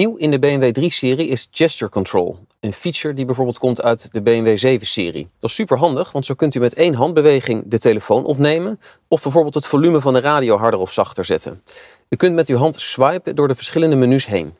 Nieuw in de BMW 3-serie is Gesture Control. Een feature die bijvoorbeeld komt uit de BMW 7-serie. Dat is super handig, want zo kunt u met één handbeweging de telefoon opnemen of bijvoorbeeld het volume van de radio harder of zachter zetten. U kunt met uw hand swipen door de verschillende menus heen.